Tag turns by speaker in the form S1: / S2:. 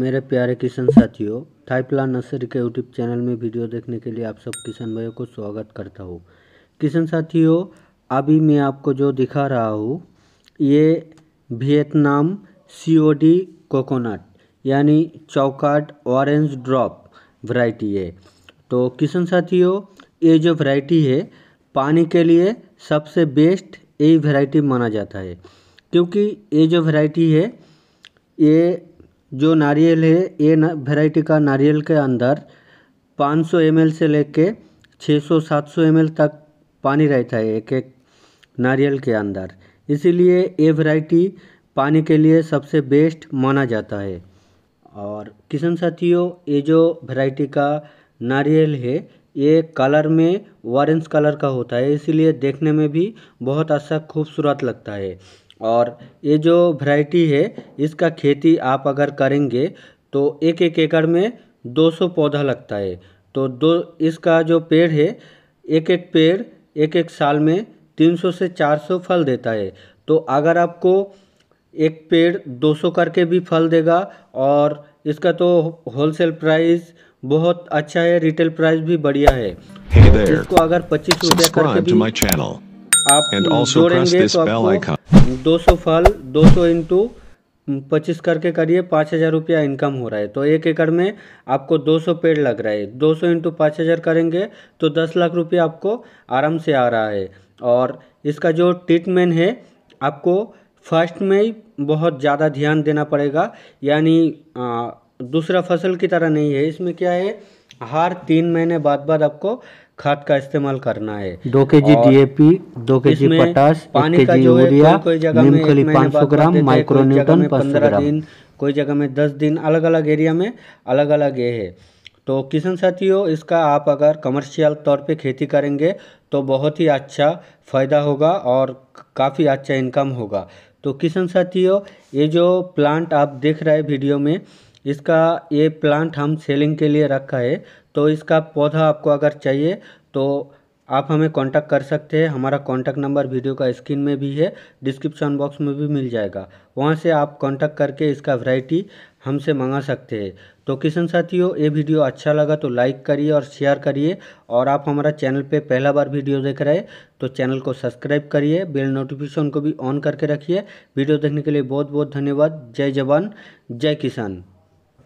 S1: मेरे प्यारे किसान साथियों थाईप्ला नर्सरी के यूट्यूब चैनल में वीडियो देखने के लिए आप सब किसान भाइयों को स्वागत करता हूँ किसान साथियों अभी मैं आपको जो दिखा रहा हूँ ये वियतनाम सीओडी कोकोनट यानी चौकाट ऑरेंज ड्रॉप वैरायटी है तो किसान साथियों ये जो वैरायटी है पानी के लिए सबसे बेस्ट यही वैरायटी माना जाता है क्योंकि ये जो वैरायटी है ये जो नारियल है ये ना वेराइटी का नारियल के अंदर 500 एम से लेके 600-700 एम तक पानी रहता है एक एक नारियल के अंदर इसीलिए ये वेराइटी पानी के लिए सबसे बेस्ट माना जाता है और किसान साथियों ये जो वेराइटी का नारियल है ये कलर में ऑरेंज कलर का होता है इसीलिए देखने में भी बहुत अच्छा खूबसूरत लगता है और ये जो वैरायटी है इसका खेती आप अगर करेंगे तो एक एक एकड़ में 200 पौधा लगता है तो दो इसका जो पेड़ है एक एक पेड़ एक एक साल में 300 से 400 फल देता है तो अगर आपको एक पेड़ 200 करके भी फल देगा और इसका तो होलसेल प्राइस बहुत अच्छा है रिटेल प्राइस भी बढ़िया है hey तो इसको अगर पच्चीस रुपये करके भी आप जोड़ेंगे तो आपको दो सौ फल दो सौ इंटू हम्म, पच्चीस करके करिए पाँच हज़ार रुपया इनकम हो रहा है तो एक एकड़ में आपको दो सौ पेड़ लग रहा है दो सौ इंटू पाँच हज़ार करेंगे तो दस लाख रुपया आपको आराम से आ रहा है और इसका जो ट्रीटमेंट है आपको फर्स्ट में ही बहुत ज़्यादा ध्यान देना पड़ेगा यानी दूसरा फसल की तरह नहीं है इसमें क्या है हर तीन महीने बाद बाद आपको खाद का इस्तेमाल करना है दो के जी डी ए पी दो के जी पटास पानी का जो यूरिया कोई जगह ग्राम माइक्रोन्यूटन पंद्रह दिन कोई जगह में दस दिन अलग अलग एरिया में अलग अलग ये है तो किसान साथियों इसका आप अगर कमर्शियल तौर पे खेती करेंगे तो बहुत ही अच्छा फ़ायदा होगा और काफ़ी अच्छा इनकम होगा तो किसान साथियों ये जो प्लांट आप देख रहे हैं वीडियो में इसका ये प्लांट हम सेलिंग के लिए रखा है तो इसका पौधा आपको अगर चाहिए तो आप हमें कांटेक्ट कर सकते हैं हमारा कांटेक्ट नंबर वीडियो का स्क्रीन में भी है डिस्क्रिप्शन बॉक्स में भी मिल जाएगा वहाँ से आप कांटेक्ट करके इसका वैरायटी हमसे मंगा सकते हैं तो किसान साथियों ये वीडियो अच्छा लगा तो लाइक करिए और शेयर करिए और आप हमारा चैनल पे पहला बार वीडियो देख रहे हैं तो चैनल को सब्सक्राइब करिए बेल नोटिफिकेशन को भी ऑन करके रखिए वीडियो देखने के लिए बहुत बहुत धन्यवाद जय जवान जय किसान